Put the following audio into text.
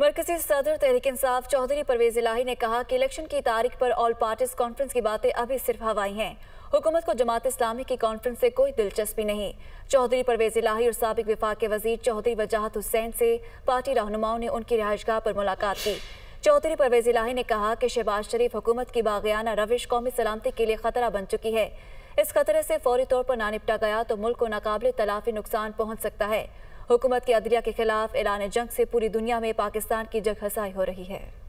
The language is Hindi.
मरकजी सदर तहरीक इंसाफ चौधरी परवेज इलाही ने कहा कि इलेक्शन की तारीख पर ऑल पार्टीज कॉन्फ्रेंस की बातें अभी सिर्फ हवाई हैं हुकूमत को जमात इस्लामी की कॉन्फ्रेंस से कोई दिलचस्पी नहीं चौधरी परवेज इलाही और सबक विफाक के वजीर चौधरी वजाहत हुसैन से पार्टी रहनुमाओं ने उनकी रिहाइशगाह पर मुलाकात की चौधरी परवेज इलाही ने कहा कि शहबाज शरीफ हुकूमत की बागियाना रविश कौमी सलामती के लिए खतरा बन चुकी है इस खतरे से फौरी तौर पर ना निपटा गया तो मुल्क को नाकबले तलाफी नुकसान पहुंच सकता है हुकूमत के अदलिया के खिलाफ ऐलान जंग से पूरी दुनिया में पाकिस्तान की जगहसाई हो रही है